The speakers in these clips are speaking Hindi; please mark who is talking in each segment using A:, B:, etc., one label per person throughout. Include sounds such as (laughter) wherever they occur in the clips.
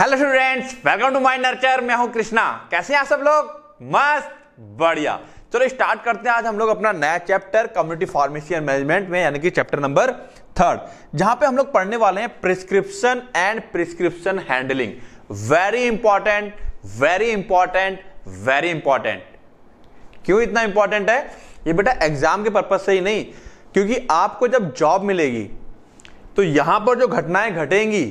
A: Hello students welcome to my nurture मैं हूं कृष्णा कैसे हैं आप सब लोग मस्त बढ़िया चलो स्टार्ट करते हैं आज हम लोग अपना नया chapter community pharmacy and management में यानी कि चैप्टर नंबर थर्ड जहां पे हम लोग पढ़ने वाले हैं prescription and prescription handling very important very important very important क्यों इतना इंपॉर्टेंट है ये बेटा एग्जाम के पर्पज से ही नहीं क्योंकि आपको जब जॉब मिलेगी तो यहां पर जो घटनाएं घटेंगी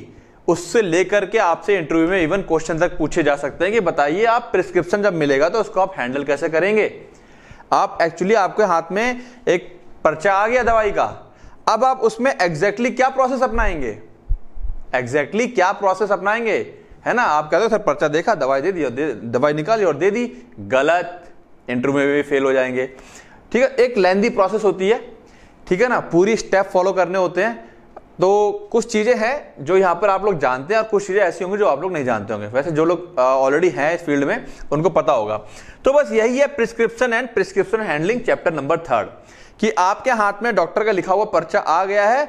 A: उससे लेकर के आपसे इंटरव्यू में इवन क्वेश्चन तक पूछे जा सकते हैं कि बताइए आप प्रिस्क्रिप्शन जब मिलेगा तो उसको आप हैंडल कैसे करेंगे आप एक्चुअली आपके हाथ में एक पर्चा आ गया दवाई का अब आप उसमें एग्जैक्टली exactly क्या प्रोसेस अपनाएंगे एग्जैक्टली exactly क्या प्रोसेस अपनाएंगे है ना आप कहते हो सर पर्चा देखा दवाई दे दी और दवाई निकाली और दे दी गलत इंटरव्यू में भी फेल हो जाएंगे ठीक है एक लेंदी प्रोसेस होती है ठीक है ना पूरी स्टेप फॉलो करने होते हैं तो कुछ चीज़ें हैं जो यहाँ पर आप लोग जानते हैं और कुछ चीज़ें ऐसी होंगी जो आप लोग नहीं जानते होंगे वैसे जो लोग ऑलरेडी हैं इस फील्ड में उनको पता होगा तो बस यही है prescription and prescription handling chapter number third कि आपके हाथ में डॉक्टर का लिखा हुआ पर्चा आ गया है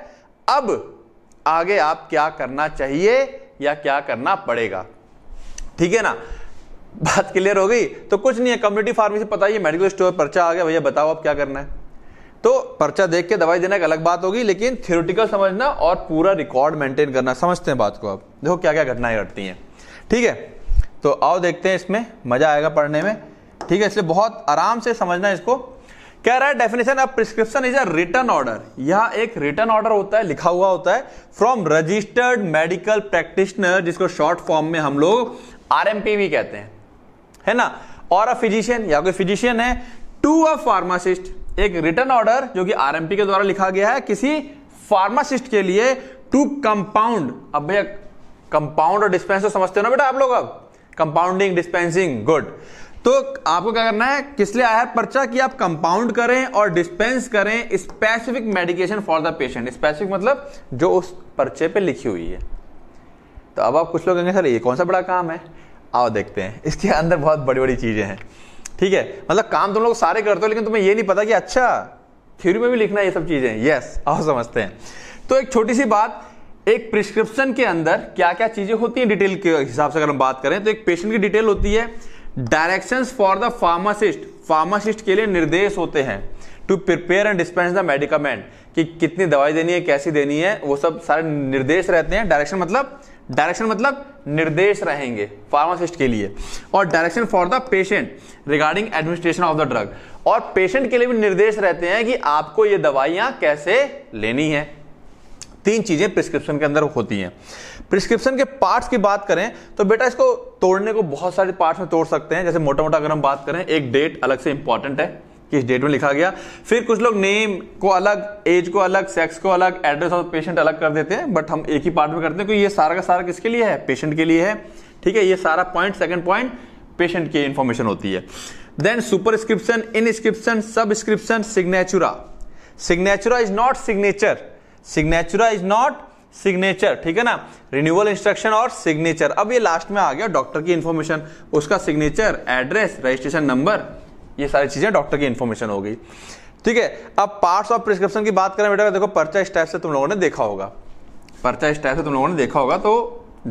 A: अब आगे आप क्या करना चाहिए या क्या करना पड़ेगा ठीक है ना बात क्लियर हो गई तो कुछ नहीं है कम्युनिटी फार्मेसी पता ही मेडिकल स्टोर पर्चा आ गया भैया बताओ आप क्या करना है तो पर्चा देख के दवाई देना एक अलग बात होगी लेकिन थियोरटिकल समझना और पूरा रिकॉर्ड मेंटेन करना समझते हैं बात को आप देखो क्या क्या घटनाएं घटती हैं ठीक है तो आओ देखते हैं इसमें मजा आएगा पढ़ने में ठीक है इसलिए बहुत आराम से समझना इसको कह रहा है definition of prescription is a written order यह एक रिटर्न ऑर्डर होता है लिखा हुआ होता है फ्रॉम रजिस्टर्ड मेडिकल प्रैक्टिशनर जिसको शॉर्ट फॉर्म में हम लोग आर भी कहते हैं है ना और अ फिजिशियन या कोई फिजिशियन है टू अ फार्मासिस्ट एक रिटर्न ऑर्डर जो कि आरएमपी के द्वारा लिखा गया है किसी फार्मासिस्ट के लिए टू कंपाउंड अब भैया कंपाउंड और डिस्पेंस तो समझते हो ना बेटा आप लोग अब कंपाउंडिंग डिस्पेंसिंग गुड तो आपको क्या करना है किस लिए आया है पर्चा कि आप कंपाउंड करें और डिस्पेंस करें specific medication for the patient specific मतलब जो उस पर्चे पे लिखी हुई है तो अब आप कुछ लोग कहेंगे सर ये कौन सा बड़ा काम है आओ देखते हैं इसके अंदर बहुत बड़ी बड़ी चीज़ें हैं ठीक है मतलब काम तुम लोग सारे करते हो लेकिन तुम्हें ये नहीं पता कि अच्छा थ्योरी में भी लिखना ये सब चीज़ें यस आओ समझते हैं तो एक छोटी सी बात एक प्रिस्क्रिप्शन के अंदर क्या क्या चीज़ें होती हैं डिटेल के हिसाब से अगर हम बात करें तो एक पेशेंट की डिटेल होती है direction for the pharmacist pharmacist के लिए निर्देश होते हैं to prepare and dispense the medicament कि कितनी दवाई देनी है कैसी देनी है वो सब सारे निर्देश रहते हैं डायरेक्शन मतलब डायरेक्शन मतलब निर्देश रहेंगे फार्मासिस्ट के लिए और direction for the patient regarding administration of the drug और पेशेंट के लिए भी निर्देश रहते हैं कि आपको ये दवाइयां कैसे लेनी है तीन चीज़ें प्रिस्क्रिप्शन के अंदर होती हैं प्रिस्क्रिप्शन के पार्ट्स की बात करें तो बेटा इसको तोड़ने को बहुत सारे पार्ट्स में तोड़ सकते हैं जैसे मोटा मोटा अगर हम बात करें एक डेट अलग से इंपॉर्टेंट है किस डेट में लिखा गया फिर कुछ लोग नेम को अलग एज को अलग सेक्स को अलग एड्रेस ऑफ पेशेंट अलग कर देते हैं बट हम एक ही पार्ट में करते हैं क्योंकि तो ये सारा का सारा किसके लिए है पेशेंट के लिए है ठीक है ये सारा पॉइंट सेकंड पॉइंट पेशेंट की इंफॉर्मेशन होती है then superscription inscription subscription signatura signatura is not signature signatura is not signature ठीक है ना रिन्यूअल इंस्ट्रक्शन और सिग्नेचर अब ये लास्ट में आ गया डॉक्टर की इंफॉर्मेशन उसका सिग्नेचर एड्रेस रजिस्ट्रेशन नंबर ये सारी चीज़ें डॉक्टर की इन्फॉर्मेशन हो गई ठीक है अब पार्ट्स ऑफ प्रिस्क्रिप्शन की बात करें बेटा देखो पर्चा इस टाइप से तुम लोगों ने देखा होगा पर्चा इस टाइप से तुम लोगों ने देखा होगा तो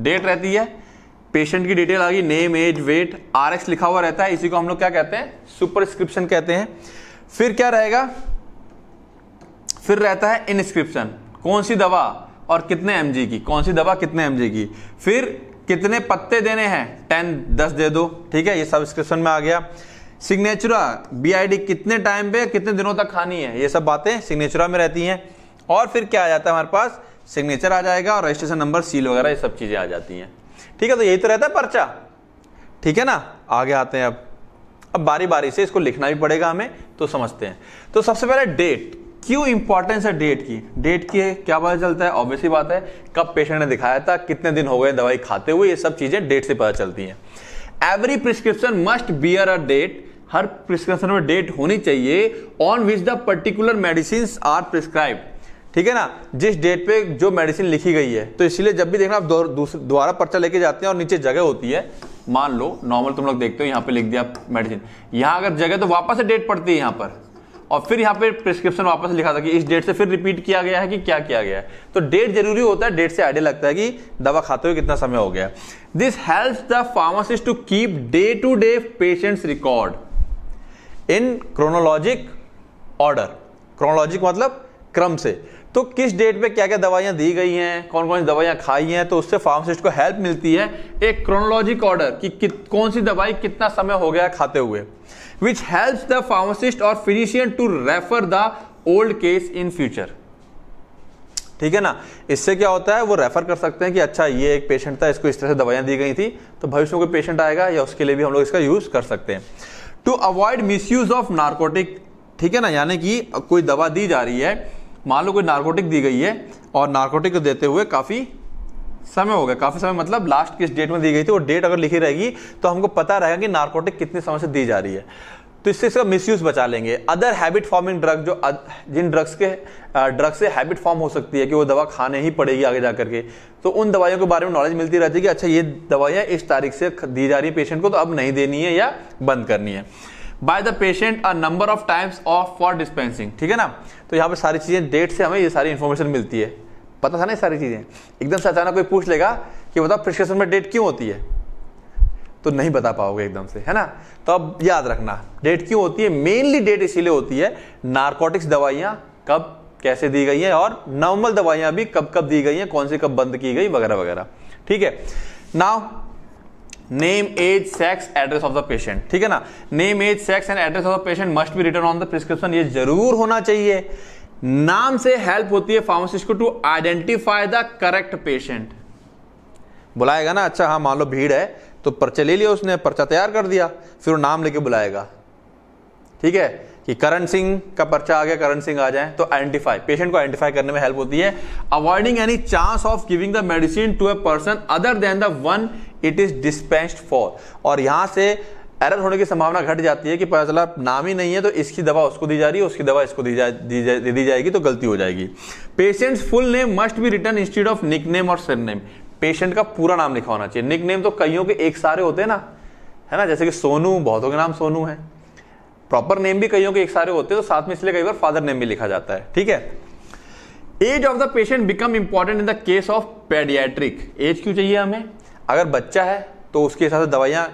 A: डेट रहती है पेशेंट की डिटेल आ गई name age weight R X लिखा हुआ रहता है इसी को हम लोग क्या कहते हैं सुपरस्क्रिप्शन कहते हैं फिर क्या रहेगा फिर रहता है इनस्क्रिप्शन कौन सी दवा और कितने एम की कौन सी दवा कितने एम की फिर कितने पत्ते देने हैं टेन दस दे दो ठीक है ये सब्सक्रिप्शन में आ गया सिग्नेचुरा बीआईडी कितने टाइम पे कितने दिनों तक खानी है ये सब बातें सिग्नेचुरा में रहती हैं और फिर क्या आ जाता है हमारे पास सिग्नेचर आ जाएगा और रजिस्ट्रेशन नंबर सील वगैरह ये सब चीज़ें आ जाती हैं ठीक है तो यही तो रहता है पर्चा ठीक है ना आगे आते हैं अब अब बारी बारी से इसको लिखना भी पड़ेगा हमें तो समझते हैं तो सबसे पहले डेट क्यों इंपॉर्टेंस है डेट की डेट की क्या पता चलता है ऑब्वियसली बात है कब पेशेंट ने दिखाया था कितने दिन हो गए दवाई खाते हुए ये सब चीज़ें डेट से पता चलती हैं every prescription must bear a date हर प्रिस्क्रिप्शन में डेट होनी चाहिए on which the particular medicine are prescribe ठीक है ना जिस डेट पे जो मेडिसिन लिखी गई है तो इसलिए जब भी देखना आप दोबारा पर्चा लेके जाते हैं और नीचे जगह होती है मान लो नॉर्मल तुम लोग देखते हो यहाँ पे लिख दिया मेडिसिन यहाँ अगर जगह तो वापस से डेट पड़ती है यहाँ पर और फिर यहाँ पे प्रिस्क्रिप्शन वापस लिखा था कि इस डेट से फिर रिपीट किया गया है कि क्या किया गया है तो डेट जरूरी होता है डेट से आइडिया लगता है कि दवा खाते हुए कितना समय हो गया this help the pharmacist to keep day to day patients record in chronologic order chronologic मतलब क्रम से तो किस डेट पे क्या क्या दवाइयाँ दी गई हैं कौन कौन सी दवाइयाँ खाई हैं तो उससे फार्मासिस्ट को हेल्प मिलती है एक क्रोनोलॉजिक ऑर्डर कि, कौन सी दवाई कितना समय हो गया खाते हुए विच हेल्प्स द फार्मासिस्ट और physician to refer the old case in future ठीक है ना इससे क्या होता है वो रेफर कर सकते हैं कि अच्छा ये एक पेशेंट था इसको इस तरह से दवाइयां दी गई थी तो भविष्य में कोई पेशेंट आएगा या उसके लिए भी हम लोग इसका यूज़ कर सकते हैं to avoid use of narcotic ठीक है ना यानी कि कोई दवा दी जा रही है मान लो कोई नार्कोटिक दी गई है और नार्कोटिक को देते हुए काफ़ी समय हो गया काफ़ी समय मतलब लास्ट किस डेट में दी गई थी वो डेट अगर लिखी रहेगी तो हमको पता रहेगा कि नार्कोटिक कितने समय से दी जा रही है तो इससे इसका मिसयूज बचा लेंगे अदर हैबिट फॉर्मिंग ड्रग जो जिन ड्रग्स के ड्रग से हैबिट फॉर्म हो सकती है कि वो दवा खाने ही पड़ेगी आगे जा करके तो उन दवाइयों के बारे में नॉलेज मिलती रहती है कि अच्छा ये दवाइयाँ इस तारीख से दी जा रही है पेशेंट को तो अब नहीं देनी है या बंद करनी है by the patient a number of times of for dispensing ठीक है ना तो यहाँ पर सारी चीज़ें डेट से हमें ये सारी इन्फॉर्मेशन मिलती है पता था ना ये सारी चीज़ें एकदम से अचानक कोई पूछ लेगा कि बताओ प्रिस्क्रिप्शन में डेट क्यों होती है तो नहीं बता पाओगे एकदम से है ना तो अब याद रखना डेट क्यों होती है मेनली डेट इसीलिए होती है नारकोटिक्स दवाइयाँ कब कैसे दी गई हैं और नॉर्मल दवाइयाँ भी कब कब दी गई हैं कौन सी कब बंद की गई वगैरह वगैरह ठीक है now name age sex address of the patient ठीक है ना name age sex and address of the patient must be written on the prescription ये जरूर होना चाहिए नाम से हेल्प होती है फार्मासिस्ट को to identify the correct patient बुलाएगा ना अच्छा हाँ मान लो भीड़ है तो पर्चा ले लिया उसने पर्चा तैयार कर दिया फिर वो नाम लेके बुलाएगा ठीक है कि करण सिंह का पर्चा आ गया करण सिंह आ जाए तो आइडेंटिफाई पेशेंट को आइडेंटिफाई करने में हेल्प होती है avoiding any chance of giving the medicine to a person other than the one it is dispensed for और यहां से एरर होने की संभावना घट जाती है कि पता चला नाम ही नहीं है तो इसकी दवा उसको दी जा रही है उसकी दवा इसको दी जा दी, जा, दी जाएगी तो गलती हो जाएगी patients full name must be written instead of nickname और सर नेम पेशेंट का पूरा नाम लिखा होना चाहिए निक नेम तो कईयों के एक सारे होते हैं ना है ना जैसे कि सोनू बहुतों के नाम सोनू है प्रॉपर नेम भी कईयों के एक सारे होते हैं तो साथ में इसलिए कई बार फादर नेम भी लिखा जाता है ठीक है age of the patient become important in the case of paediatric age क्यों चाहिए हमें अगर बच्चा है तो उसके हिसाब से दवाइयां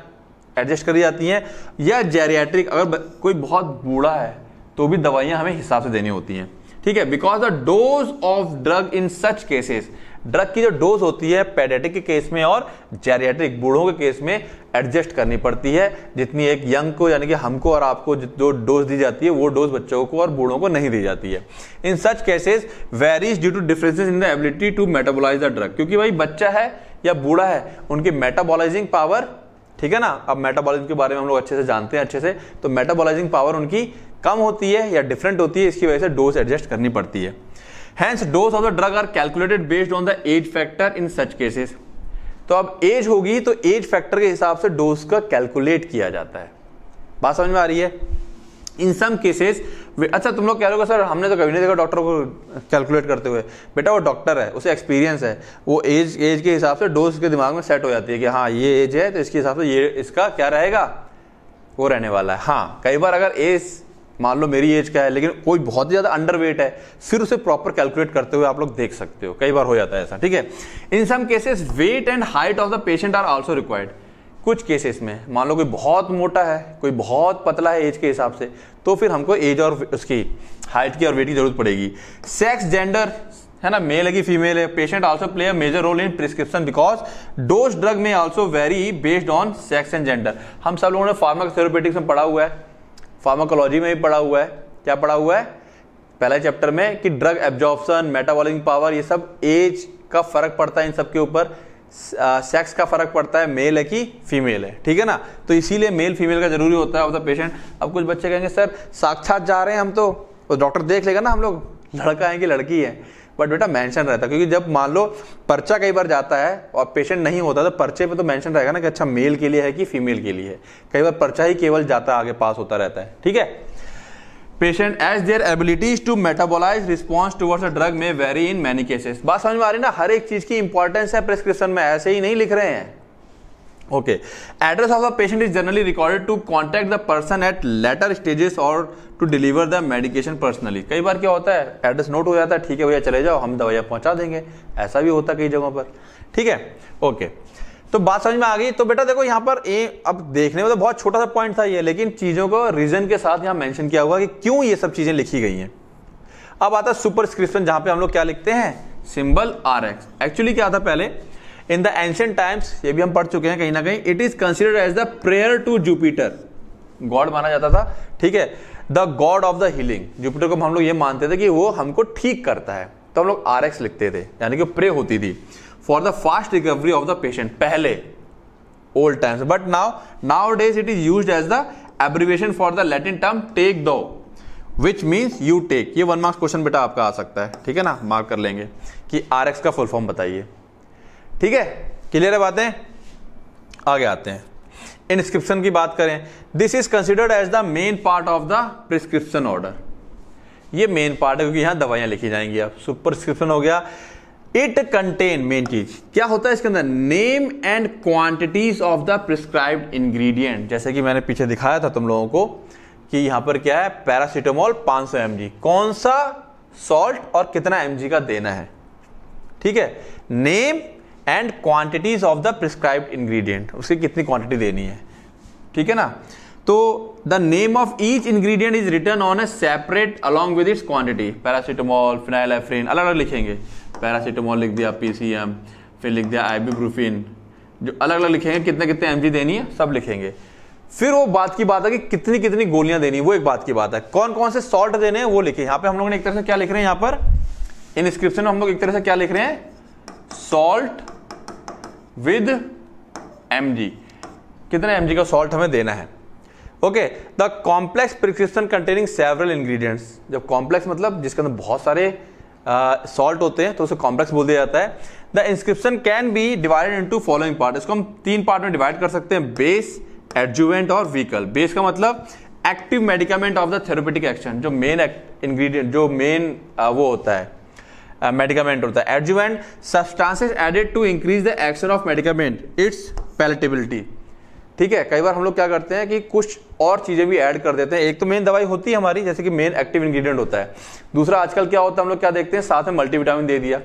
A: एडजस्ट करी जाती हैं या जेरियाट्रिक अगर कोई बहुत बूढ़ा है तो भी दवाइयां हमें हिसाब से देनी होती हैं ठीक है because the dose of drug in such cases drug की जो डोज होती है पेडेटिक के केस में और जेरियाट्रिक बूढ़ों के केस में एडजस्ट करनी पड़ती है जितनी एक यंग को यानी कि हमको और आपको जो डोज दी जाती है वो डोज बच्चों को और बूढ़ों को नहीं दी जाती है in such cases varies due to differences in the ability to metabolise the drug क्योंकि भाई बच्चा है या बूढ़ा है उनकी मेटाबोलाइजिंग पावर ठीक है ना अब मेटाबॉलिज्म के बारे में हम लोग अच्छे से जानते हैं अच्छे से तो मेटाबॉलाइजिंग पावर उनकी कम होती है या डिफरेंट होती है इसकी वजह से डोज एडजस्ट करनी पड़ती है hence dose of the drug are calculated based on the age factor in such cases तो अब एज होगी तो एज फैक्टर के हिसाब से डोज का कैलकुलेट किया जाता है बात समझ में आ रही है इन सम केसेस अच्छा तुम लोग कह रहे हो सर हमने तो कभी नहीं देखा डॉक्टर को कैलकुलेट करते हुए बेटा वो डॉक्टर है उसे एक्सपीरियंस है वो एज एज के हिसाब से डोज के दिमाग में सेट हो जाती है कि हाँ ये एज है तो इसके हिसाब से ये इसका क्या रहेगा वो रहने वाला है हाँ कई बार अगर एज मान लो मेरी एज का है लेकिन कोई बहुत ज़्यादा अंडर वेट है फिर उसे प्रॉपर कैलकुलेट करते हुए आप लोग देख सकते हो कई बार हो जाता है ऐसा ठीक है in some cases weight and height of the patient are also required कुछ केसेस में मान लो कोई बहुत मोटा है कोई बहुत पतला है एज के हिसाब से तो फिर हमको एज और उसकी हाइट की और वेट की जरूरत पड़ेगी सेक्स जेंडर है ना मेल है कि फीमेल है patient also play a major role in prescription because dose drug में also vary based on sex and gender हम सब लोगों ने फार्माकोथेरोपेटिक्स में पढ़ा हुआ है फार्माकोलॉजी में भी पढ़ा हुआ है क्या पढ़ा हुआ है पहले चैप्टर में कि ड्रग एब्जॉर्प्शन मेटाबॉलिंग पावर ये सब एज का फर्क पड़ता है इन सब के ऊपर सेक्स का फर्क पड़ता है मेल है कि फीमेल है ठीक है ना तो इसीलिए मेल फीमेल का जरूरी होता है ऑफ द पेशेंट अब कुछ बच्चे कहेंगे सर साक्षात जा रहे हैं हम तो डॉक्टर तो देख लेगा ना हम लोग लड़का है कि लड़की है बट बेटा मेंशन रहता है क्योंकि जब मान लो पर्चा कई बार जाता है और पेशेंट नहीं होता तो पर्चे पे तो मैंशन रहेगा ना कि अच्छा मेल के लिए है कि फीमेल के लिए है कई बार पर्चा ही केवल जाता आगे पास होता रहता है ठीक है patient age their abilities to metabolise response towards a drug में वेरी इन मैनी केसेस बात समझ में आ रही है ना हर एक चीज की इंपॉर्टेंस है प्रिस्क्रिप्शन में ऐसे ही नहीं लिख रहे हैं okay address of the patient is generally recorded to contact the person at later stages और to deliver the medication personally कई बार क्या होता है एड्रेस नोट हो जाता है ठीक है भैया चले जाओ हम दवाइयाँ पहुंचा देंगे ऐसा भी होता है कई जगहों पर ठीक है ओके तो बात समझ में आ गई तो बेटा देखो यहाँ पर ए अब देखने में तो बहुत छोटा सा पॉइंट था ये लेकिन चीज़ों को रीजन के साथ यहाँ मेंशन किया हुआ कि क्यों ये सब चीज़ें लिखी गई हैं अब आता है सुपरस्क्रिप्शन जहाँ पे हम लोग क्या लिखते हैं सिंबल आर एक्स एक्चुअली क्या था पहले इन द एंशियंट टाइम्स ये भी हम पढ़ चुके हैं कहीं ना कहीं it is considered as the prayer to Jupiter god माना जाता था ठीक है the god of the healing Jupiter को हम लोग ये मानते थे कि वो हमको ठीक करता है तो हम लोग आर लिखते थे यानी कि प्रे होती थी for the fast recovery of the patient पहले old times but now nowadays it is use as the abbreviation for the Latin term take thou which means you take ये वन मार्क्स क्वेश्चन बेटा आपका आ सकता है ठीक है ना मार्क कर लेंगे कि आर एक्स का फुल फॉर्म बताइए ठीक है क्लियर है बातें आगे आते हैं इंस्क्रिप्शन की बात करें this is considered as the main part of the prescription order ये मेन पार्ट है क्योंकि यहां दवाइयां लिखी जाएंगी अब सुपरस्क्रिप्शन हो गया इट कंटेन मेन चीज क्या होता है इसके अंदर name and quantities of the prescribed ingredient जैसे कि मैंने पीछे दिखाया था तुम लोगों को कि यहां पर क्या है पैरासिटामोल 500 सौ कौन सा सॉल्ट और कितना एम का देना है ठीक है name and quantities of the prescribed ingredient उसकी कितनी क्वांटिटी देनी है ठीक है ना तो the name of each ingredient is written on a separate along with its quantity paracetamol phenylephrine अलग अलग लिखेंगे पैरासिटामोल लिख दिया पीसीएम फिर लिख दिया आईबीब्रूफिन जो अलग अलग लिखेंगे कितने कितने एम देनी है सब लिखेंगे फिर वो बात की बात है कि कितनी कितनी गोलियां देनी है वो एक बात की बात है कौन कौन से सॉल्ट देने हैं वो लिखे यहाँ पे हम लोग ने एक तरह से क्या लिख रहे हैं यहां पर इन इंस्क्रिप्शन में हम लोग एक तरह से क्या लिख रहे हैं सॉल्ट विद एम जी कितने एम जी का सॉल्ट हमें देना है okay the complex prescription containing several ingredients जब कॉम्प्लेक्स मतलब जिसके अंदर बहुत सारे सॉल्ट uh, होते हैं तो उसे कॉम्प्लेक्स बोल दिया जाता है the inscription can be divided into following part इसको हम तीन पार्ट में डिवाइड कर सकते हैं बेस एडजुवेंट और व्हीकल बेस का मतलब active medicament of the therapeutic action जो मेन इंग्रेडिएंट जो मेन uh, वो होता है मेडिकामेंट uh, होता है adjuvant substances added to increase the action of medicament its palatability ठीक है कई बार हम लोग क्या करते हैं कि कुछ और चीज़ें भी ऐड कर देते हैं एक तो मेन दवाई होती है हमारी जैसे कि मेन एक्टिव इंग्रेडिएंट होता है दूसरा आजकल क्या होता है हम लोग क्या देखते हैं साथ में मल्टीविटामिन दे दिया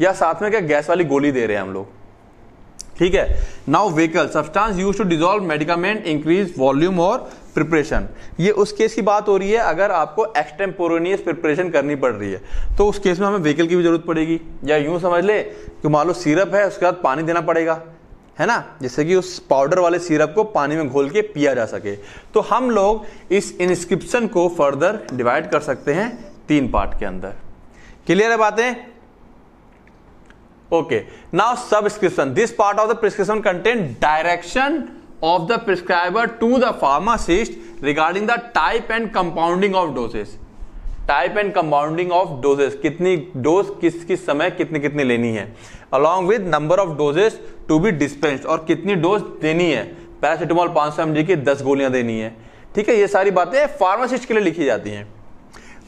A: या साथ में क्या गैस वाली गोली दे रहे हैं हम लोग ठीक है now vehicle substance use to dissolve medicament increase volume और प्रिपरेशन ये उस केस की बात हो रही है अगर आपको एक्सटेम्पोरियस प्रिपरेशन करनी पड़ रही है तो उस केस में हमें व्हीकल की भी जरूरत पड़ेगी या यूं समझ ले कि मान लो सिरप है उसके बाद पानी देना पड़ेगा है ना जिससे कि उस पाउडर वाले सिरप को पानी में घोल के पिया जा सके तो हम लोग इस इंस्क्रिप्शन को फर्दर डिवाइड कर सकते हैं तीन पार्ट के अंदर क्लियर है बातें okay now subscription this part of the prescription content direction of the prescriber to the pharmacist regarding the type and compounding of doses type and compounding of doses कितनी डोज किस किस समय कितनी कितनी लेनी है along with number of doses to be dispensed और कितनी डोज देनी है पैरासिटामॉल पांच सौ एम की दस गोलियां देनी है ठीक है ये सारी बातें फार्मासिस्ट के लिए लिखी जाती हैं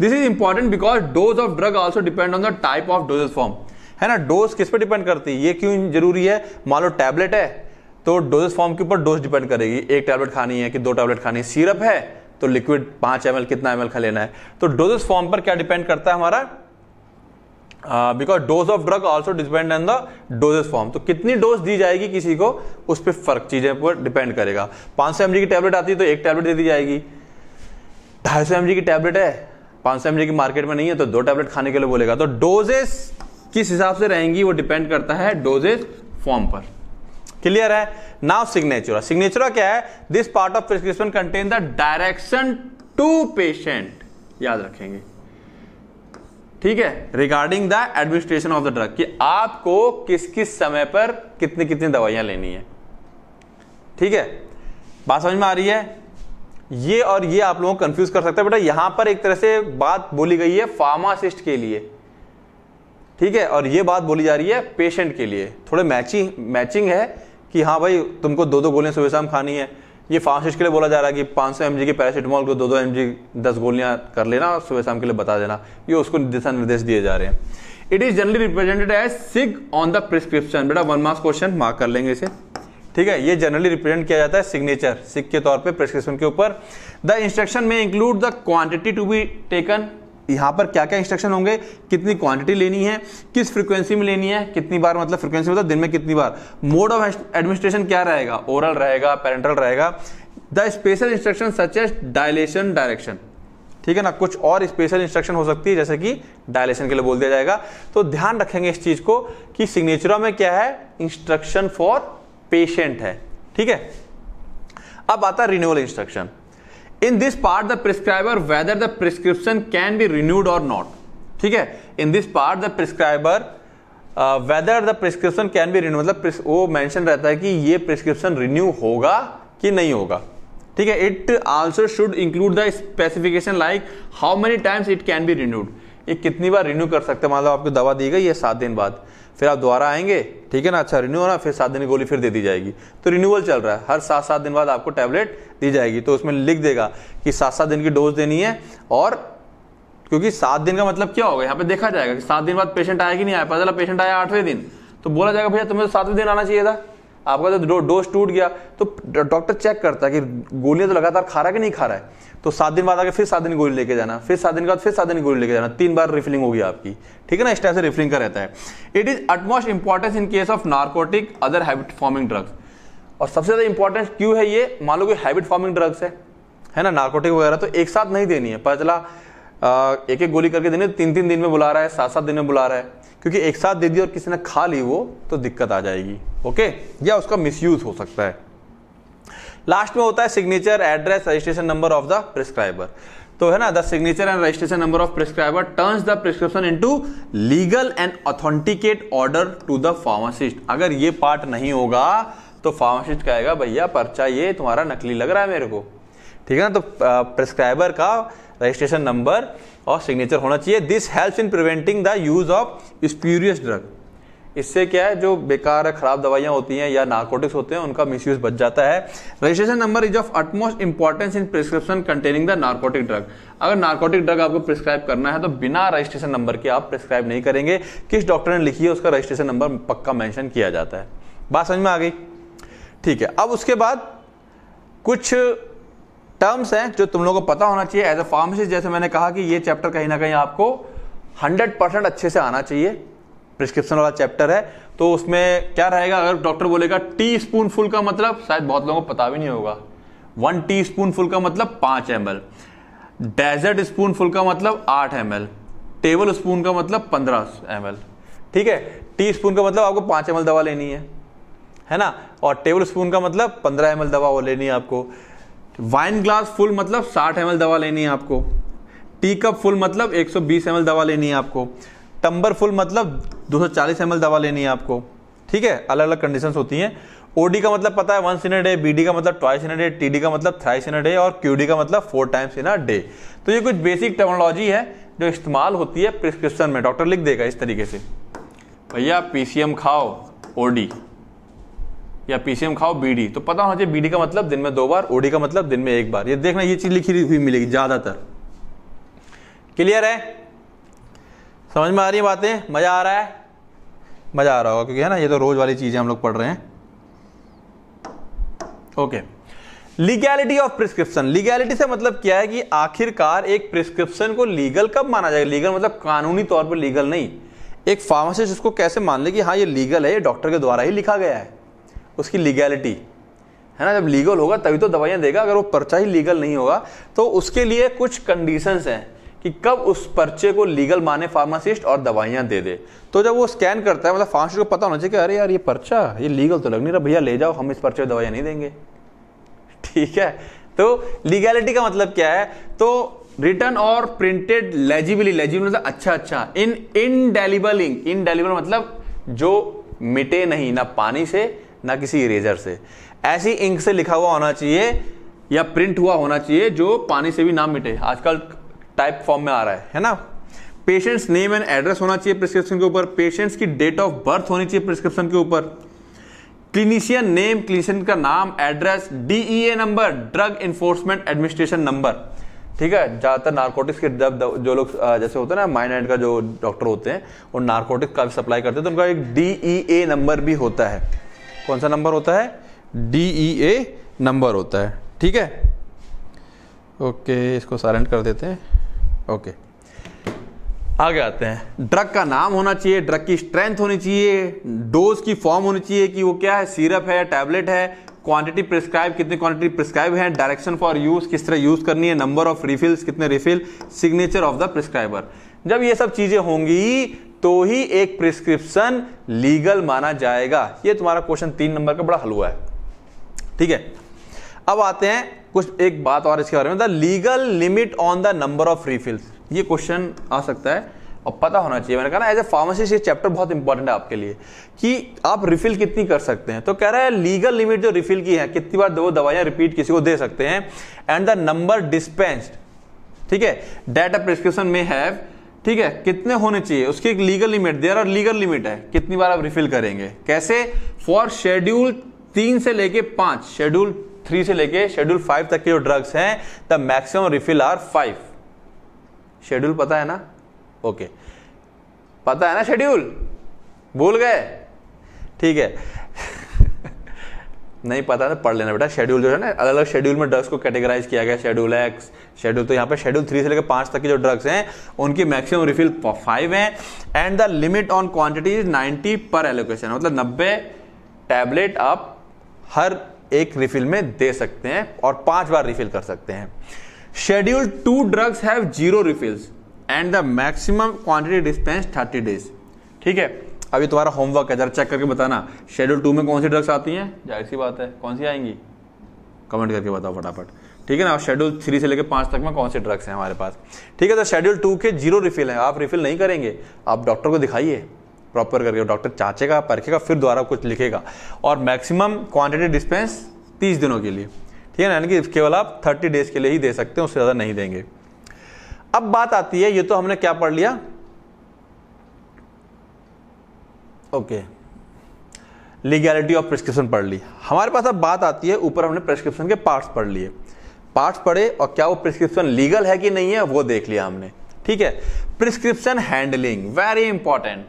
A: this is important because dose of drug also depend on the type of doses form है ना डोज किस पर डिपेंड करती है ये क्यों जरूरी है मान लो टैबलेट है तो डोजेस फॉर्म के ऊपर डोज डिपेंड करेगी एक टैबलेट खानी है कि दो टैबलेट खानी है सीरप है तो लिक्विड पांच एम कितना एम का लेना है तो डोजेस फॉर्म पर क्या डिपेंड करता है हमारा because dose of drug also depend on the doses form तो कितनी डोज दी जाएगी किसी को उस पर फर्क चीज़ें पर डिपेंड करेगा पांच सौ की टैबलेट आती है तो एक टैबलेट दे दी जाएगी ढाई सौ की टैबलेट है पांच सौ की मार्केट में नहीं है तो दो टैबलेट खाने के लिए बोलेगा तो डोजेस किस हिसाब से रहेंगी वो डिपेंड करता है डोजेज फॉर्म पर क्लियर है नाउ सिग्नेचुरा सिग्नेचुरा क्या है this part of prescription contain the direction to patient याद रखेंगे ठीक है regarding the administration of the drug कि आपको किस किस समय पर कितनी कितनी दवाइयां लेनी है ठीक है बात समझ में आ रही है ये और ये आप लोगों को कंफ्यूज कर सकते हैं बेटा यहां पर एक तरह से बात बोली गई है फार्मासिस्ट के लिए ठीक है और ये बात बोली जा रही है पेशेंट के लिए थोड़े मैचिंग मैचिंग है कि हाँ भाई तुमको दो दो गोलियां सुबह शाम खानी है ये फास्ट के लिए बोला जा रहा है कि पाँच सौ एम की पैरासीटामोल को दो दो एम जी दस गोलियाँ कर लेना और सुबह शाम के लिए बता देना ये उसको दिशा निर्देश दिए जा रहे हैं it is generally represented as sig on the prescription बेटा वन मार्क्स क्वेश्चन मार्क कर लेंगे इसे ठीक है ये जनरली रिप्रेजेंट किया जाता है सिग्नेचर सिक के तौर पे प्रिस्क्रिप्शन के ऊपर द इंस्ट्रक्शन में include the quantity to be taken यहाँ पर क्या क्या इंस्ट्रक्शन होंगे कितनी क्वांटिटी लेनी है किस फ्रीक्वेंसी में लेनी है कितनी बार मतलब फ्रीक्वेंसी मतलब तो दिन में कितनी बार मोड ऑफ एडमिनिस्ट्रेशन क्या रहेगा ओरल रहेगा पेरेंटल रहेगा the special instruction such as dilution direction ठीक है ना कुछ और स्पेशल इंस्ट्रक्शन हो सकती है जैसे कि डायलेशन के लिए बोल दिया जाएगा तो ध्यान रखेंगे इस चीज को कि सिग्नेचरों में क्या है इंस्ट्रक्शन फॉर पेशेंट है ठीक है अब आता renewal instruction in this part the prescriber whether the prescription can be renewed और नॉट ठीक है in this part the prescriber whether the prescription can be renew मतलब वो मैंशन रहता है कि ये प्रिस्क्रिप्शन रिन्यू होगा कि नहीं होगा ठीक है it also should include the specification like how many times it can be renewed ये कितनी बार रिन्यू कर सकते हैं मतलब आपको दवा दी गई है सात दिन बाद फिर आप दोबारा आएंगे ठीक है ना अच्छा रिन्यू होना फिर सात दिन की गोली फिर दे दी जाएगी तो रिन्यूअल चल रहा है हर सात सात दिन बाद आपको टैबलेट दी जाएगी तो उसमें लिख देगा कि सात सात दिन की डोज देनी है और क्योंकि सात दिन का मतलब क्या होगा यहाँ पे देखा जाएगा कि सात दिन बाद पेशेंट आया कि नहीं आया पता चला पेशेंट आया आठवें दिन तो बोला जाएगा भैया तुम्हें तो सातवें दिन आना चाहिए था आपका जो तो डोज टूट गया तो डॉक्टर चेक करता है कि गोलियां तो लगातार खा रहा है कि नहीं खा रहा है तो सात दिन बाद आगे फिर सात दिन गोली लेके जाना फिर सात दिन के बाद फिर सात दिन गोली लेके जाना तीन बार रिफिलिंग होगी आपकी ठीक है ना इस टाइप से रिफिलिंग का रहता है it is utmost importance in case of narcotic other habit forming drugs और सबसे ज्यादा इंपॉर्टेंस क्यों है ये मान लो कि हैबिट फॉर्मिंग ड्रग्स है है ना नार्कोटिक वगैरह तो एक साथ नहीं देनी है पता चला एक एक गोली करके देने तीन तीन दिन में बुला रहा है सात सात दिन में बुला रहा है क्योंकि एक साथ दे दी और किसी ने खा ली वो तो दिक्कत आ जाएगी ओके या उसका मिसयूज हो सकता है लास्ट में होता है signature address registration number of the prescriber तो है ना the signature and registration number of prescriber turns the prescription into legal and authenticate order to the pharmacist अगर ये पार्ट नहीं होगा तो फार्मासिस्ट कहेगा भैया पर्चा ये तुम्हारा नकली लग रहा है मेरे को ठीक है ना तो प्रिस्क्राइबर का रजिस्ट्रेशन नंबर और सिग्नेचर होना चाहिए this helps in preventing the use of spurious drug इससे क्या है जो बेकार खराब दवाइयाँ होती हैं या नार्कोटिक्स होते हैं उनका मिसयूज बच जाता है registration number is of utmost importance in prescription containing the narcotic drug अगर नार्कोटिक ड्रग आपको प्रिस्क्राइब करना है तो बिना रजिस्ट्रेशन नंबर के आप प्रिस्क्राइब नहीं करेंगे किस डॉक्टर ने लिखी है उसका रजिस्ट्रेशन नंबर पक्का मैंशन किया जाता है बात समझ में आ गई ठीक है अब उसके बाद कुछ टर्म्स हैं जो तुम लोगों को पता होना चाहिए एज अ फार्मासिस्ट जैसे मैंने कहा कि ये चैप्टर कहीं ना कहीं आपको 100 परसेंट अच्छे से आना चाहिए प्रिस्क्रिप्शन वाला चैप्टर है तो उसमें क्या रहेगा अगर डॉक्टर बोलेगा टी स्पून फुल का मतलब शायद बहुत लोगों को पता भी नहीं होगा वन टी स्पून फुल का मतलब पांच M L dessert spoonful का मतलब आठ एम एल टेबल स्पून का मतलब पंद्रह एम एल ठीक है टी स्पून का मतलब आपको पांच एम एल दवा लेनी है है ना और टेबल स्पून का मतलब पंद्रह एम एल दवा वो लेनी है आपको वाइन ग्लास फुल मतलब 60 एम दवा लेनी है आपको टी कप फुल मतलब 120 एम दवा लेनी है आपको टम्बर फुल मतलब 240 सौ दवा लेनी है आपको ठीक है अलग अलग कंडीशन होती हैं ओडी का मतलब पता है once in a day BD का मतलब twice in a day TD का मतलब थ्राइस इन अ डे और क्यूडी का मतलब four times in a day तो ये कुछ बेसिक टेक्नोलॉजी है जो इस्तेमाल होती है प्रिस्क्रिप्शन में डॉक्टर लिख देगा इस तरीके से भैया पीसीएम खाओ ओडी या पीसीएम खाओ बीडी तो पता होना चाहिए बीडी का मतलब दिन में दो बार ओडी का मतलब दिन में एक बार ये देखना ये चीज लिखी हुई मिलेगी ज्यादातर क्लियर है समझ में आ रही है बातें मजा आ रहा है मजा आ रहा होगा क्योंकि है ना ये तो रोज वाली चीजें हम लोग पढ़ रहे हैं okay legality of prescription legality से मतलब क्या है कि आखिरकार एक प्रिस्क्रिप्शन को लीगल कब माना जाएगा लीगल मतलब कानूनी तौर पर लीगल नहीं एक फार्मासिस्ट उसको कैसे मान ले कि हाँ ये लीगल है ये डॉक्टर के द्वारा ही लिखा गया है उसकी लीगैलिटी है ना जब लीगल होगा तभी तो दवाइयां देगा अगर वो पर्चा ही लीगल नहीं होगा तो उसके लिए कुछ कंडीशन हैं कि कब उस पर्चे को लीगल माने फार्मासिस्ट और दवाइयां दे दे तो जब वो स्कैन करता है मतलब फार्मासिस्ट को पता होना चाहिए कि अरे यार ये पर्चा ये लीगल तो लग नहीं रहा भैया ले जाओ हम इस पर्चे में दवाइयां नहीं देंगे (laughs) ठीक है तो लीगैलिटी का मतलब क्या है तो रिटर्न और प्रिंटेड लेजिबली लेजिबिल मतलब अच्छा अच्छा इन इनडेलिबल इंक इनडेलिबल मतलब जो मिटे नहीं ना पानी से ना किसी इरेजर से ऐसी इंक से लिखा हुआ होना चाहिए या प्रिंट हुआ होना चाहिए जो पानी से भी ना मिटे आजकल टाइप फॉर्म में आ रहा है है ना पेशेंट्स नेम एंड एड्रेस होना चाहिए प्रिस्क्रिप्शन के ऊपर पेशेंट्स की डेट ऑफ बर्थ होनी चाहिए प्रिस्क्रिप्शन के ऊपर क्लिनिशियन नेम क्लिनिशियन का नाम address DEA number drug enforcement administration number ठीक है ज़्यादातर नार्कोटिक्स के जब जो लोग जैसे होते हैं ना माइन एंड का जो डॉक्टर होते हैं वो नार्कोटिक्स का सप्लाई करते हैं तो उनका एक डीई ए नंबर भी होता है कौन सा नंबर होता है डी ई ए नंबर होता है ठीक है ओके इसको साइलेंट कर देते हैं ओके आगे आते हैं ड्रग का नाम होना चाहिए ड्रग की स्ट्रेंथ होनी चाहिए डोज की फॉर्म होनी चाहिए कि वो क्या है सिरप है टैबलेट है क्वांटिटी प्रिस्क्राइब कितनी क्वांटिटी प्रिस्क्राइब है डायरेक्शन फॉर यूज किस तरह यूज करनी है नंबर ऑफ रिफिल्स कितने refill signature of the prescriber जब ये सब चीजें होंगी तो ही एक प्रिस्क्रिप्शन लीगल माना जाएगा ये तुम्हारा क्वेश्चन तीन नंबर का बड़ा हलवा है ठीक है अब आते हैं कुछ एक बात और इसके बारे में the legal limit on the number of refills ये क्वेश्चन आ सकता है और पता होना चाहिए मैंने कहा ना एज ए फार्मासिस्ट ये चैप्टर बहुत इंपॉर्टेंट है आपके लिए कि आप रिफिल कितनी कर सकते हैं तो कह रहा है लीगल लिमिट जो रिफिल की है कितनी बार दो दवाइयां रिपीट किसी को दे सकते हैं एंड द नंबर डिस्पेंस्ड ठीक है डेट प्रिस्क्रिप्शन में हैव ठीक है कितने होने चाहिए उसकी एक लीगल लिमिट देर और लीगल लिमिट है कितनी बार आप रिफिल करेंगे कैसे फॉर शेड्यूल तीन से लेके पांच शेड्यूल थ्री से लेके शेड्यूल फाइव तक के जो ड्रग्स हैं the maximum refill are five schedule पता है ना ओके पता है ना शेड्यूल भूल गए ठीक है (laughs) नहीं पता तो पढ़ लेना बेटा शेड्यूल जो है ना अलग अलग शेड्यूल में ड्रग्स को कैटेगराइज किया गया शेड्यूल एक्स शेड्यूल तो यहाँ पे शेड्यूल थ्री से लेकर पांच तक की जो ड्रग्स हैं उनकी मैक्सिमम रिफिल फाइव है and the limit on quantity is ninety per allocation मतलब नब्बे टैबलेट आप हर एक रिफिल में दे सकते हैं और पांच बार रिफिल कर सकते हैं schedule two drugs have zero refills and the maximum quantity dispense thirty days ठीक है अभी तुम्हारा होमवर्क है जरा चेक करके बताना शेड्यूल टू में कौन सी ड्रग्स आती हैं जाहिर सी बात है कौन सी आएंगी कमेंट करके बताओ फटाफट ठीक है ना शेड्यूल थ्री से लेकर पांच तक में कौन से ड्रग्स हैं हमारे पास ठीक है तो शेड्यूल टू के जीरो रिफिल हैं आप रिफिल नहीं करेंगे आप डॉक्टर को दिखाइए प्रॉपर करके डॉक्टर चाचेगा परखेगा फिर दोबारा कुछ लिखेगा और मैक्सिमम क्वान्टिटी डिस्पेंस तीस दिनों के लिए ठीक है ना यानी कि केवल आप थर्टी डेज के लिए ही दे सकते हैं उससे ज़्यादा नहीं देंगे अब बात आती है ये तो हमने क्या पढ़ लिया ओके लीगैलिटी ऑफ प्रिस्क्रिप्शन पढ़ ली हमारे पास अब बात आती है ऊपर हमने प्रिस्क्रिप्शन के पार्ट्स पढ़ लिए पाठ पढ़े और क्या वो प्रिस्क्रिप्शन लीगल है कि नहीं है वो देख लिया हमने ठीक है prescription handling very important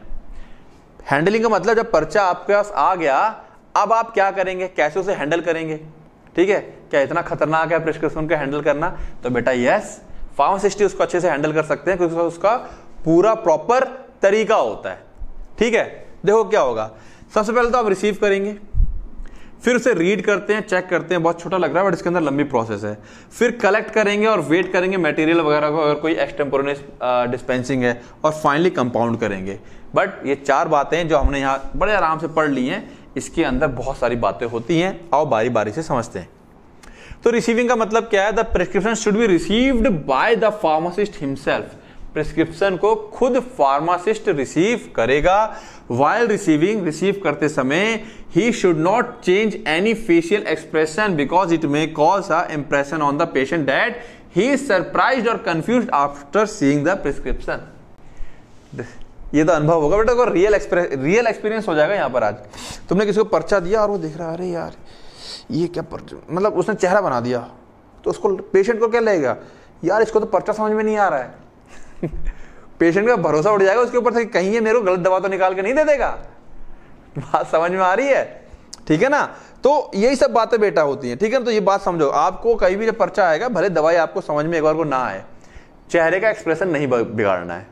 A: handling का मतलब जब पर्चा आपके पास आ गया अब आप क्या करेंगे कैसे उसे हैंडल करेंगे ठीक है क्या इतना खतरनाक है प्रिस्क्रिप्शन को हैंडल करना तो बेटा यस फार्मासिस्टी उसको अच्छे से हैंडल कर सकते हैं क्योंकि उसका पूरा प्रॉपर तरीका होता है ठीक है देखो क्या होगा सबसे पहले तो आप रिसीव करेंगे फिर उसे रीड करते हैं चेक करते हैं बहुत छोटा लग रहा है बट इसके अंदर लंबी प्रोसेस है फिर कलेक्ट करेंगे और वेट करेंगे मटेरियल वगैरह को अगर कोई एक्सटेम्पोरनियस डिस्पेंसिंग है और फाइनली कंपाउंड करेंगे बट ये चार बातें जो हमने यहाँ बड़े आराम से पढ़ ली हैं इसके अंदर बहुत सारी बातें होती हैं आओ बारी बारी से समझते हैं तो रिसीविंग का मतलब क्या है the prescription should be received by the pharmacist himself prescription को खुद फार्मासिस्ट रिसीव करेगा वाइल रिसीविंग रिसीव करते समय he should not change any facial expression because it may cause a impression on the patient that he is surprise और confuse after seeing the prescription ये तो अनुभव होगा बेटा अगर रियल रियल एक्सपीरियंस हो जाएगा यहाँ पर आज तुमने किसी को पर्चा दिया और वो देख रहा है अरे यार ये क्या पर्चा मतलब उसने चेहरा बना दिया तो उसको पेशेंट को क्या लगेगा यार इसको तो पर्चा समझ में नहीं आ रहा है पेशेंट का भरोसा उठ जाएगा उसके ऊपर से कहीं ये मेरे को गलत दवा तो निकाल के नहीं दे देगा बात समझ में आ रही है ठीक है ना तो यही सब बातें बेटा होती हैं ठीक है ना तो ये बात समझो आपको कहीं भी जब पर्चा आएगा भले दवाई आपको समझ में एक बार को ना आए चेहरे का एक्सप्रेशन नहीं बिगाड़ना है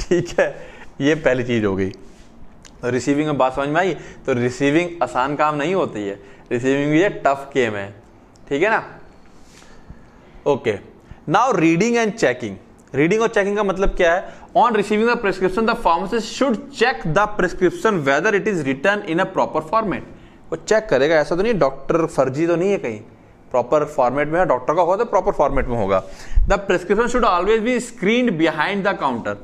A: ठीक है ये पहली चीज़ हो गई तो रिसीविंग में बात समझ में आई तो रिसीविंग आसान काम नहीं होती है रिसीविंग ये टफ गेम है ठीक है ना okay now reading and checking reading और चेकिंग का मतलब क्या है on receiving prescription the pharmacist should check the prescription whether it is written in a proper format वो चेक करेगा ऐसा तो नहीं डॉक्टर फर्जी तो नहीं है कहीं प्रॉपर फॉर्मेट में डॉक्टर का होगा तो प्रॉपर फॉर्मेट में होगा the prescription should always be screen behind the counter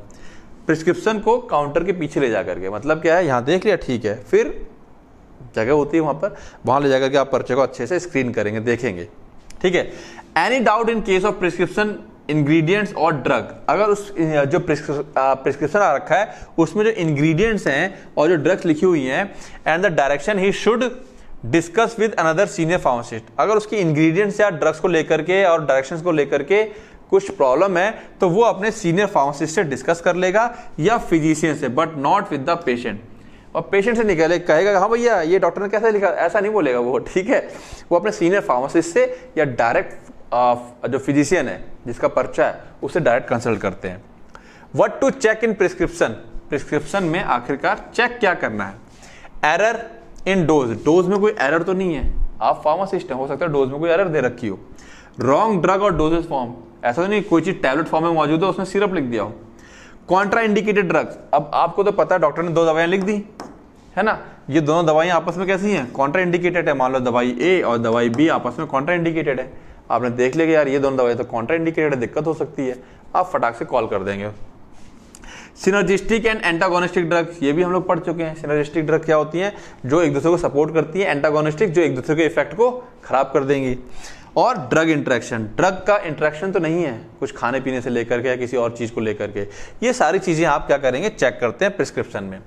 A: prescription को काउंटर के पीछे ले जा करके मतलब क्या है यहाँ देख लिया ठीक है फिर जगह होती है वहाँ पर वहाँ ले जाकर के आप पर्चे को अच्छे से स्क्रीन करेंगे देखेंगे ठीक है any doubt in case of prescription ingredients और ड्रग अगर उस जो प्रिस्क्रिप्शन आ रखा है उसमें जो इंग्रेडिएंट्स हैं और जो ड्रग्स लिखी हुई हैं and the direction he should discuss with another senior pharmacist अगर उसकी इंग्रेडिएंट्स या ड्रग्स को लेकर के और डायरेक्शंस को लेकर के कुछ प्रॉब्लम है तो वो अपने सीनियर फार्मासिस्ट से डिस्कस कर लेगा या फिजिशियन से but not with the patient और पेशेंट से निकले कहेगा हाँ भैया ये डॉक्टर ने कैसे लिखा ऐसा नहीं बोलेगा वो ठीक है वो अपने सीनियर फार्मासिस्ट से या डायरेक्ट Uh, जो फिजिशियन है जिसका पर्चा है उसे डायरेक्ट कंसल्ट करते हैं what to check in prescription prescription में आखिरकार चेक क्या करना है एरर इन डोज डोज में कोई एरर तो नहीं है आप फार्मासिस्ट हैं हो सकता है डोज में कोई एरर दे रखी हो रॉन्ग ड्रग और डोजेज फॉर्म ऐसा तो नहीं कोई चीज़ टैबलेट फॉर्म में मौजूद है उसमें सिरप लिख दिया हो कॉन्ट्रा इंडिकेटेड ड्रग अब आपको तो पता है डॉक्टर ने दो दवाइयाँ लिख दी है ना ये दोनों दवाइयाँ आपस में कैसी हैं कॉन्ट्रा इंडिकेटेड है मान लो दवाई ए और दवाई बी आपस में कॉन्ट्रा इंडिकेटेड है आपने देख लिया कि यार ये दोनों दवाई तो कॉन्ट्रा इंडिकेटेड है दिक्कत हो सकती है आप फटाक से कॉल कर देंगे सिनर्जिस्टिक एंड एंटागोनिस्टिक ड्रग्स ये भी हम लोग पढ़ चुके हैं सिनर्जिस्टिक ड्रग क्या होती हैं जो एक दूसरे को सपोर्ट करती हैं एंटागोनिस्टिक जो एक दूसरे के इफेक्ट को खराब कर देंगी और ड्रग इंट्रैक्शन ड्रग का इंट्रैक्शन तो नहीं है कुछ खाने पीने से लेकर के या किसी और चीज़ को लेकर के ये सारी चीज़ें आप क्या करेंगे चेक करते हैं प्रिस्क्रिप्शन में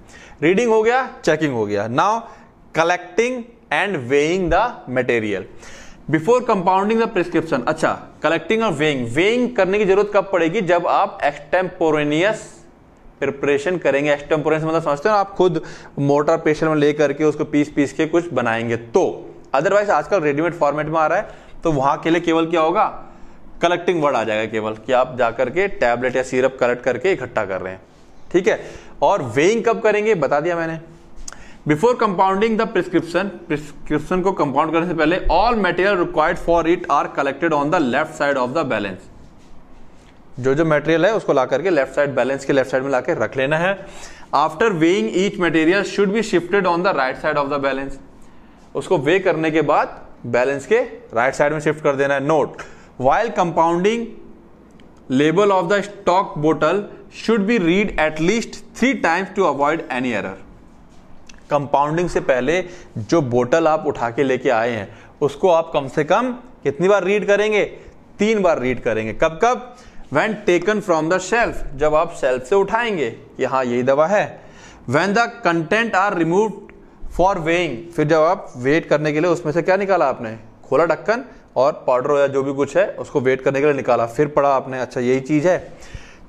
A: रीडिंग हो गया चेकिंग हो गया now collecting and weighing the material before compounding the prescription अच्छा कलेक्टिंग और वेइंग वेइंग करने की जरूरत कब पड़ेगी जब आप एक्सटेम्पोरेनियस प्रिपरेशन करेंगे एक्सटेम्पोरेनियस मतलब समझते हो आप खुद मोटर पेशेंट में लेकर के उसको पीस पीस के कुछ बनाएंगे तो अदरवाइज आजकल रेडीमेड फॉर्मेट में आ रहा है तो वहां के लिए केवल क्या होगा कलेक्टिंग वर्ड आ जाएगा केवल कि आप जाकर के टैबलेट या सिरप कलेक्ट करके इकट्ठा कर रहे हैं ठीक है और वेइंग कब करेंगे बता दिया मैंने before compounding the prescription prescription को कंपाउंड करने से पहले all material required for it are collected on the left side of the balance जो जो मटेरियल है उसको ला करके लेफ्ट साइड बैलेंस के लेफ्ट साइड में ला के रख लेना है after weighing each material should be shifted on the right side of the balance उसको वे करने के बाद बैलेंस के राइट साइड में शिफ्ट कर देना है note while compounding label of the stock bottle should be read at least three times to avoid any error compounding से पहले जो बोतल आप उठा के लेके आए हैं उसको आप कम से कम कितनी बार रीड करेंगे तीन बार रीड करेंगे कब कब when taken from the shelf जब आप शेल्फ से उठाएंगे कि हाँ यही दवा है when the content are remove for weighing फिर जब आप वेट करने के लिए उसमें से क्या निकाला आपने खोला ढक्कन और पाउडर या जो भी कुछ है उसको वेट करने के लिए निकाला फिर पढ़ा आपने अच्छा यही चीज़ है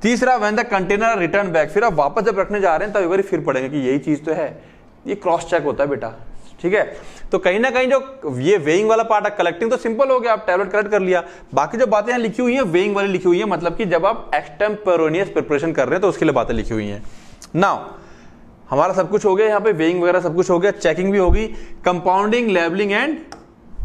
A: तीसरा when the container return back फिर आप वापस जब रखने जा रहे हैं तब एक बार फिर पढ़ेंगे कि यही चीज़ तो है ये क्रॉस चेक होता है बेटा ठीक है तो कहीं ना कहीं जो ये वेइंग वाला पार्ट है कलेक्टिंग तो सिंपल हो गया आप टैबलेट कलेक्ट कर लिया बाकी जो बातें लिखी हुई हैं वेइंग वाली लिखी हुई है मतलब कि जब आप एक्सटेम्पोरोनियस प्रिपरेशन कर रहे हैं तो उसके लिए बातें लिखी हुई हैं नाउ हमारा सब कुछ हो गया यहाँ पे वेइंग वगैरह सब कुछ हो गया चेकिंग भी होगी compounding labelling and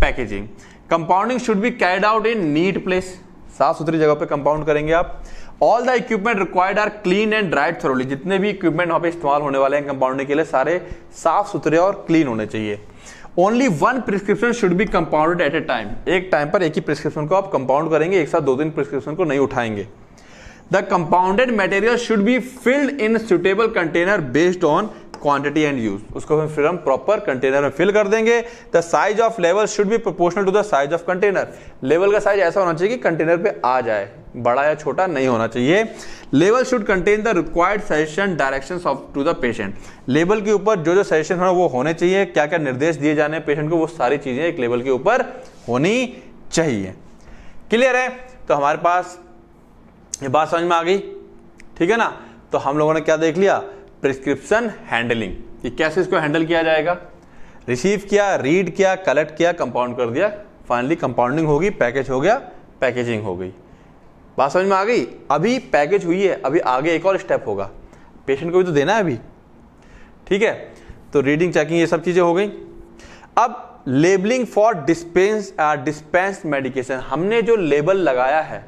A: packaging compounding should be carried out in neat place साफ सुथरी जगह पे कंपाउंड करेंगे आप all the equipment required are clean and dried thoroughly जितने भी इक्विपमेंट वहां पे इस्तेमाल होने वाले हैं कंपाउंडिंग के लिए सारे साफ सुथरे और क्लीन होने चाहिए only one prescription should be compounded at a time एक टाइम पर एक ही प्रिस्क्रिप्शन को आप कंपाउंड करेंगे एक साथ दो तीन प्रिस्क्रिप्शन को नहीं उठाएंगे the compounded material should be filled in suitable container based on quantity and use उसको हम फिर हम प्रॉपर कंटेनर में फिल कर देंगे द साइज ऑफ लेवल should be proportional to the size of container लेवल का साइज ऐसा होना चाहिए कि कंटेनर पे आ जाए बड़ा या छोटा नहीं होना चाहिए लेवल should contain the required suggestion direction of to the patient लेवल के ऊपर जो जो सजेशन होना वो होने चाहिए क्या क्या निर्देश दिए जाने पेशेंट को वो सारी चीज़ें एक लेवल के ऊपर होनी चाहिए क्लियर है तो हमारे पास ये बात समझ में आ गई ठीक है ना तो हम लोगों ने क्या देख लिया प्रिस्क्रिप्शन हैंडलिंग कि कैसे इसको हैंडल किया जाएगा रिसीव किया रीड किया कलेक्ट किया कंपाउंड कर दिया फाइनली कंपाउंडिंग होगी पैकेज हो गया पैकेजिंग हो गई बात समझ में आ गई अभी पैकेज हुई है अभी आगे एक और स्टेप होगा पेशेंट को भी तो देना है अभी ठीक है तो रीडिंग चेकिंग ये सब चीज़ें हो गई अब labelling for dispense dispense medication हमने जो लेबल लगाया है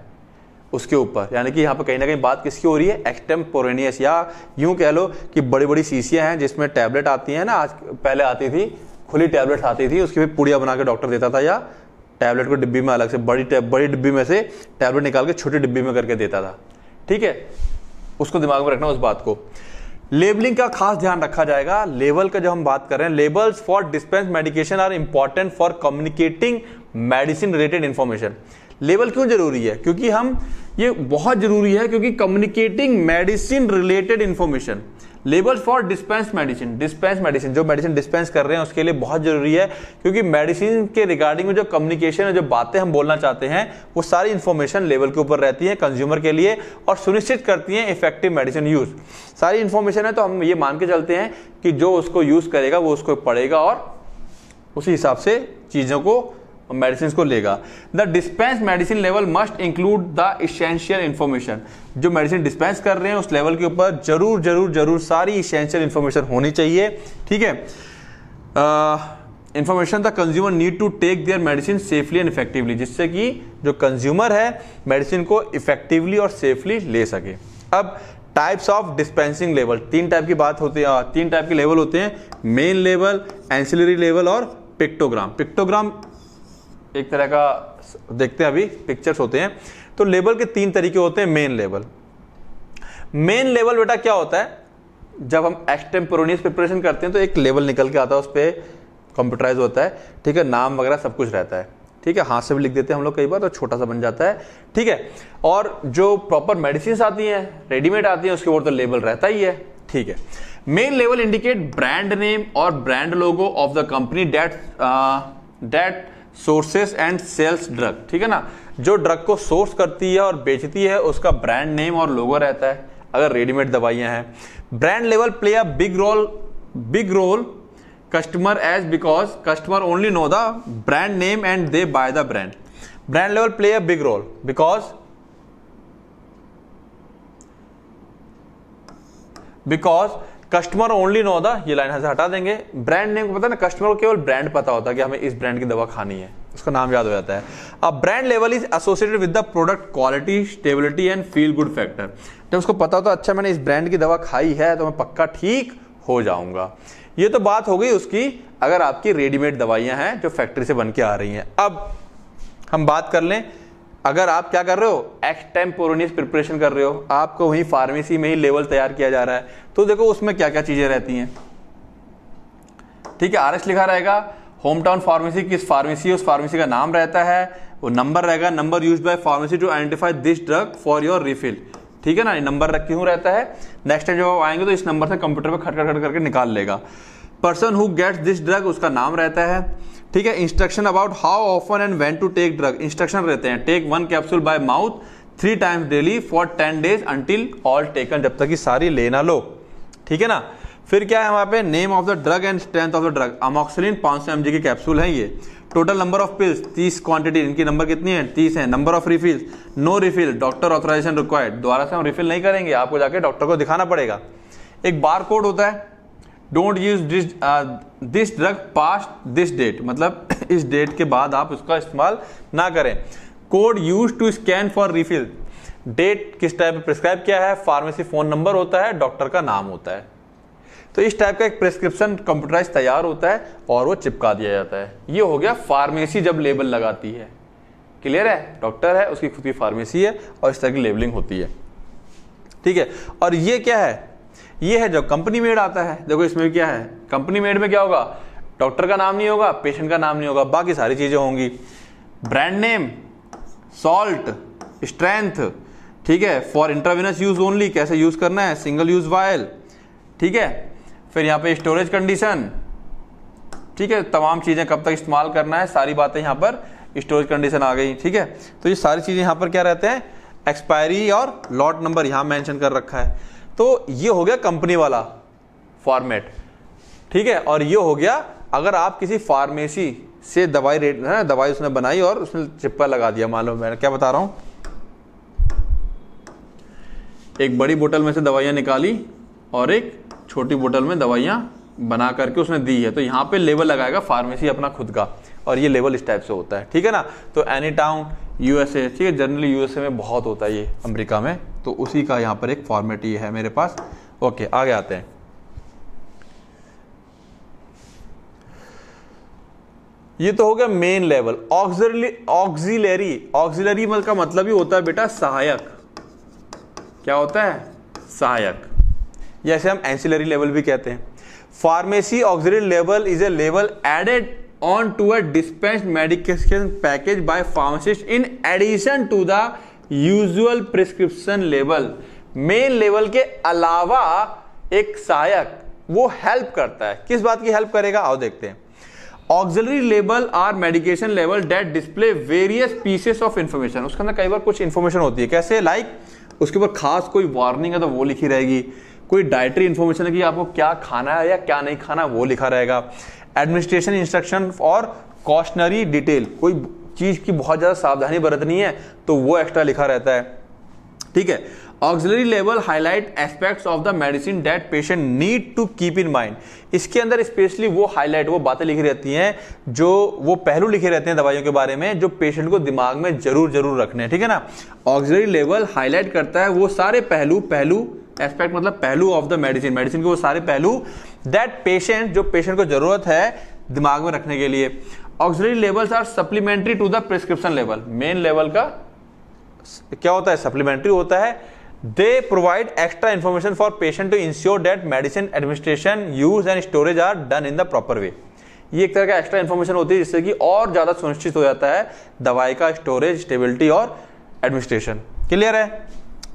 A: उसके ऊपर यानी कि यहाँ पर कहीं ना कहीं बात किसकी हो रही है एक्सटेम्पोरेनियस या यूं कह लो कि बड़ी बड़ी शीशियाँ हैं जिसमें टैबलेट आती हैं ना आज पहले आती थी खुली टैबलेट आती थी उसकी पुड़िया बना के डॉक्टर देता था या टैबलेट को डिब्बी में अलग से बड़ी बड़ी डिब्बी में से टैबलेट निकाल के छोटी डिब्बी में करके देता था ठीक है उसको दिमाग में रखना उस बात को लेबलिंग का खास ध्यान रखा जाएगा लेबल का जब हम बात कर रहे हैं labels for dispense medication are important for communicating medicine related information लेवल क्यों जरूरी है क्योंकि हम ये बहुत जरूरी है क्योंकि communicating medicine related information label for dispense medicine dispense medicine जो मेडिसिन डिस्पेंस कर रहे हैं उसके लिए बहुत जरूरी है क्योंकि मेडिसिन के रिगार्डिंग में जो कम्युनिकेशन है जो बातें हम बोलना चाहते हैं वो सारी इन्फॉर्मेशन लेवल के ऊपर रहती है कंज्यूमर के लिए और सुनिश्चित करती है इफेक्टिव मेडिसिन यूज सारी इन्फॉर्मेशन है तो हम ये मान के चलते हैं कि जो उसको यूज करेगा वो उसको पढ़ेगा और उसी हिसाब से चीज़ों को मेडिसिन को लेगा द डिस्पेंस मेडिसिन लेवल must include the essential information जो मेडिसिन डिस्पेंस कर रहे हैं उस लेवल के ऊपर जरूर जरूर जरूर सारी इसेंशियल इन्फॉर्मेशन होनी चाहिए ठीक है information the consumer need to take their medicine safely and effectively जिससे कि जो कंज्यूमर है मेडिसिन को इफेक्टिवली और सेफली ले सके अब टाइप्स ऑफ डिस्पेंसिंग लेवल तीन टाइप की बात होती है हाँ, तीन टाइप के लेवल होते हैं मेन लेवल एंसिलरी लेवल और पिक्टोग्राम पिक्टोग्राम एक तरह का देखते हैं अभी पिक्चर्स होते हैं तो लेबल के तीन तरीके होते हैं मेन लेबल मेन लेवल बेटा क्या होता है जब हम एक्सटेम्पोरियस प्रिपरेशन करते हैं तो एक लेवल निकल के आता है उस पर कंप्यूटराइज होता है ठीक है नाम वगैरह सब कुछ रहता है ठीक है हाथ से भी लिख देते हैं हम लोग कई बार तो छोटा सा बन जाता है ठीक है और जो प्रॉपर मेडिसिन आती हैं रेडीमेड आती हैं उसके ऊपर तो लेबल रहता ही है ठीक है मेन लेवल इंडिकेट ब्रांड नेम और brand logo of the company that that sources and sells drug ठीक है ना जो ड्रग को सोर्स करती है और बेचती है उसका ब्रांड नेम और लोगो रहता है अगर रेडीमेड दवाइयां हैं brand level play a big role big role customer as because customer only know the brand name and they by the brand brand level play a big role because because customer only no होता ये लाइन से हटा देंगे ब्रांड नेम को पता ना कस्टमर को केवल ब्रांड पता होता है कि हमें इस ब्रांड की दवा खानी है उसका नाम याद हो जाता है अब ब्रांड लेवल is associated with the product quality stability and feel good factor जब उसको पता होता अच्छा मैंने इस ब्रांड की दवा खाई है तो मैं पक्का ठीक हो जाऊंगा ये तो बात हो गई उसकी अगर आपकी रेडीमेड दवाइयां हैं जो फैक्ट्री से बन के आ रही हैं अब हम बात कर लें अगर आप क्या कर रहे हो एक्सटेम्पोरोनियस प्रिपरेशन कर रहे हो आपको वहीं फार्मेसी में ही लेवल तैयार किया जा रहा है तो देखो उसमें क्या क्या चीज़ें रहती हैं ठीक है आर लिखा रहेगा होम टाउन फार्मेसी किस फार्मेसी है उस फार्मेसी का नाम रहता है वो नंबर रहेगा number use by pharmacy to identify this drug for your refill ठीक है ना नंबर क्यों रहता है नेक्स्ट टाइम जब आप आएंगे तो इस नंबर से कंप्यूटर पर खटखट खट करके निकाल लेगा person who gets this drug उसका नाम रहता है ठीक है instruction about how often and when to take drug instruction रहते हैं take one capsule by mouth three times daily for ten days until all taken जब तक कि सारी लेना लो ठीक है ना फिर क्या है वहाँ पे name of the drug and strength of the drug amoxicillin 500 सौ के कैप्सूल है ये total number of pills 30 quantity इनकी नंबर कितनी है 30 है number of refill no refill doctor authorization required दोबारा से हम रिफिल नहीं करेंगे आपको जाके डॉक्टर को दिखाना पड़ेगा एक बार कोड होता है don't use this this drug past this date मतलब (clears throat) इस डेट के बाद आप उसका इस्तेमाल ना करें code use to scan for refill date किस टाइप में प्रिस्क्राइब किया है फार्मेसी फोन नंबर होता है डॉक्टर का नाम होता है तो इस टाइप का एक प्रिस्क्रिप्शन कंप्यूटराइज तैयार होता है और वो चिपका दिया जाता है ये हो गया फार्मेसी जब लेबल लगाती है क्लियर है डॉक्टर है उसकी खुद की फार्मेसी है और इस तरह की लेबलिंग होती है ठीक है और ये क्या है ये है जो कंपनी मेड आता है देखो इसमें क्या है कंपनी मेड में क्या होगा डॉक्टर का नाम नहीं होगा पेशेंट का नाम नहीं होगा बाकी सारी चीज़ें होंगी ब्रांड नेम सॉल्ट स्ट्रेंथ ठीक है फॉर इंट्राविनस यूज ओनली कैसे यूज करना है सिंगल यूज वायल ठीक है फिर यहाँ पे स्टोरेज कंडीशन ठीक है तमाम चीजें कब तक इस्तेमाल करना है सारी बातें यहाँ पर स्टोरेज कंडीशन आ गई ठीक है तो ये सारी चीजें यहाँ पर क्या रहते हैं एक्सपायरी और लॉट नंबर यहाँ मेंशन कर रखा है तो ये हो गया कंपनी वाला फॉर्मेट ठीक है और ये हो गया अगर आप किसी फार्मेसी से दवाई रेट है दवाई उसने बनाई और उसने चिप्पा लगा दिया मान लो मैं क्या बता रहा हूँ एक बड़ी बोतल में से दवाइयाँ निकाली और एक छोटी बोतल में दवाइयाँ बना करके उसने दी है तो यहाँ पे लेवल लगाएगा फार्मेसी अपना खुद का और ये लेवल इस टाइप से होता है ठीक है ना तो एनी टाउन यूएसए ठीक है जनरली यूएसए में बहुत होता है ये अमेरिका में तो उसी का यहाँ पर एक फॉर्मेट ये है मेरे पास ओके आगे आते हैं ये तो हो गया मेन लेवल ऑक्सिलरी ऑक्सिलरी ऑक्सिलरी मतलब का मतलब ही होता है बेटा सहायक क्या होता है सहायक जैसे हम एंसिलरी लेवल भी कहते हैं pharmacy auxiliary level is a level added on to a dispense medication package bye pharmacist in addition to the usual prescription level main level के अलावा एक सहायक वो हेल्प करता है किस बात की हेल्प करेगा आओ देखते हैं auxiliary level are medication level date display various pieces of information उसके अंदर कई बार कुछ इंफॉर्मेशन होती है कैसे लाइक like, उसके ऊपर खास कोई वार्निंग है तो वो लिखी रहेगी कोई डायटरी इन्फॉर्मेशन है कि आपको क्या खाना है या क्या नहीं खाना वो लिखा रहेगा एडमिनिस्ट्रेशन इंस्ट्रक्शन और कॉशनरी डिटेल कोई चीज़ की बहुत ज़्यादा सावधानी बरतनी है तो वो एक्स्ट्रा लिखा रहता है ठीक है ऑक्सिलरी लेवल highlight aspects of the medicine that patient need to keep in mind इसके अंदर स्पेशली वो हाईलाइट वो बातें लिखी रहती हैं जो वो पहलू लिखे रहते हैं दवाइयों के बारे में जो पेशेंट को दिमाग में जरूर जरूर रखने हैं ठीक है ना ऑक्सिलरी लेवल हाईलाइट करता है वो सारे पहलू पहलू एस्पेक्ट मतलब पहलू ऑफ द मेडिसिन मेडिसिन के वो सारे पहलू दैट पेशेंट जो पेशेंट को जरूरत है दिमाग में रखने के लिए auxiliary levels are supplementary to the prescription level main level का क्या होता है सप्लीमेंट्री होता है they provide extra information for patient to ensure date medicine administration use and storage are done in the proper way ये एक तरह का एक्स्ट्रा इन्फॉर्मेशन होती है जिससे कि और ज़्यादा सुनिश्चित हो जाता है दवाई का स्टोरेज स्टेबिलिटी और एडमिनिस्ट्रेशन क्लियर है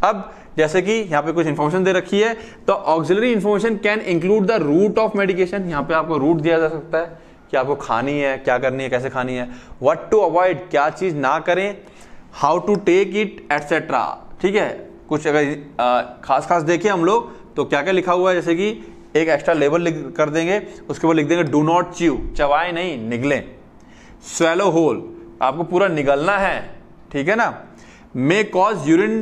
A: अब जैसे कि यहाँ पे कुछ इन्फॉर्मेशन दे रखी है तो auxiliary information can include the route of medication यहाँ पे आपको रूट दिया जा सकता है कि आपको खानी है क्या करनी है कैसे खानी है वट टू अवॉइड क्या चीज़ ना करें how to take it etcetera ठीक है कुछ अगर खास खास देखें हम लोग तो क्या क्या लिखा हुआ है जैसे कि एक एक्स्ट्रा लेबल लिख कर देंगे उसके बाद लिख देंगे डू नॉट च्यू चवाए नहीं निगलें स्वेलो होल आपको पूरा निगलना है ठीक है ना मे कॉज यूरिन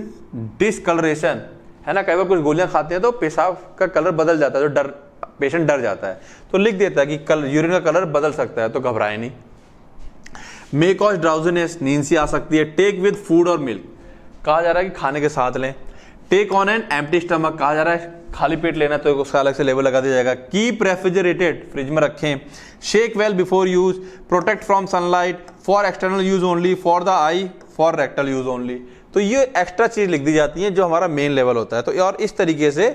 A: डिसकलरेशन है ना कई बार कुछ गोलियां खाते हैं तो पेशाब का कलर बदल जाता है तो डर पेशेंट डर जाता है तो लिख देता है कि कल यूरिन का कलर बदल सकता है तो घबराए नहीं मे कॉज ड्राउजनेस नींद सी आ सकती है take with food or milk कहा जा रहा है कि खाने के साथ लें take on and empty stomach कहा जा रहा है खाली पेट लेना तो उसका अलग से लेवल लगा दिया जाएगा कीप रेफ्रिजरेटेड फ्रिज में रखें shake well before use protect from sunlight for external use only for the eye for rectal use only तो ये एक्स्ट्रा चीज़ लिख दी जाती है जो हमारा मेन लेवल होता है तो और इस तरीके से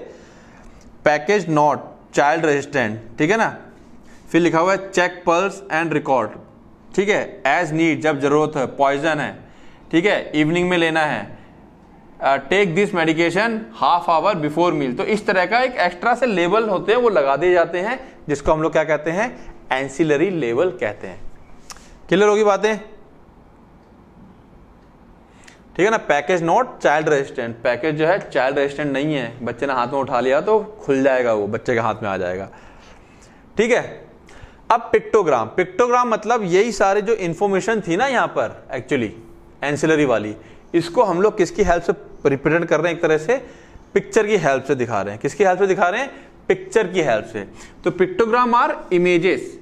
A: पैकेज नॉट चाइल्ड रेजिस्टेंट ठीक है ना फिर लिखा हुआ है चेक पल्स एंड रिकॉर्ड ठीक है एज नीड जब जरूरत है पॉइजन है ठीक है इवनिंग में लेना है take this medication half hour before meal तो इस तरह का एक एक्स्ट्रा से लेबल होते हैं वो लगा दिए जाते हैं जिसको हम लोग क्या कहते हैं एंसिलरी लेबल कहते हैं क्लियर होगी बातें ठीक है ना package not child resistant package जो है चाइल्ड रेजिस्टेंट नहीं है बच्चे ने हाथ में उठा लिया तो खुल जाएगा वो बच्चे के हाथ में आ जाएगा ठीक है अब पिक्टोग्राम पिक्टोग्राम मतलब यही सारे जो इंफॉर्मेशन थी ना यहां पर एक्चुअली एंसिलरी वाली इसको हम लोग किसकी हेल्प से रिप्रेजेंट कर रहे हैं एक तरह से पिक्चर की हेल्प से दिखा रहे हैं किसकी हेल्प से दिखा रहे हैं पिक्चर की हेल्प से तो पिक्टोग्राम आर इमेजेस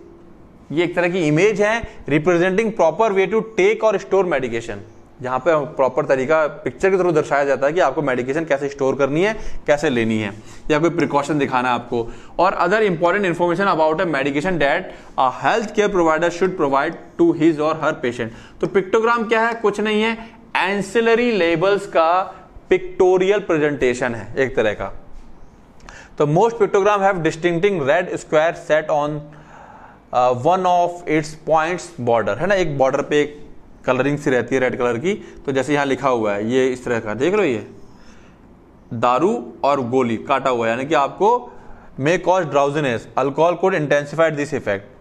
A: ये एक तरह की इमेज है representing proper way to take और स्टोर मेडिकेशन जहां पे प्रॉपर तरीका पिक्चर के थ्रू दर्शाया जाता है कि आपको मेडिकेशन कैसे स्टोर करनी है कैसे लेनी है या कोई प्रिकॉशन दिखाना है आपको और other important information about a medication that a health care provider should provide to his or her patient तो पिक्टोग्राम क्या है कुछ नहीं है एंसिलरी लेबल्स का पिक्टोरियल प्रेजेंटेशन है एक तरह का तो most pictogram have distinctive red square set on one of its points border है ना एक बॉर्डर पे एक कलरिंग सी रहती है रेड कलर की तो जैसे यहाँ लिखा हुआ है ये इस तरह का देख लो ये दारू और गोली काटा हुआ है यानी कि आपको may cause drowsiness alcohol could intensified this effect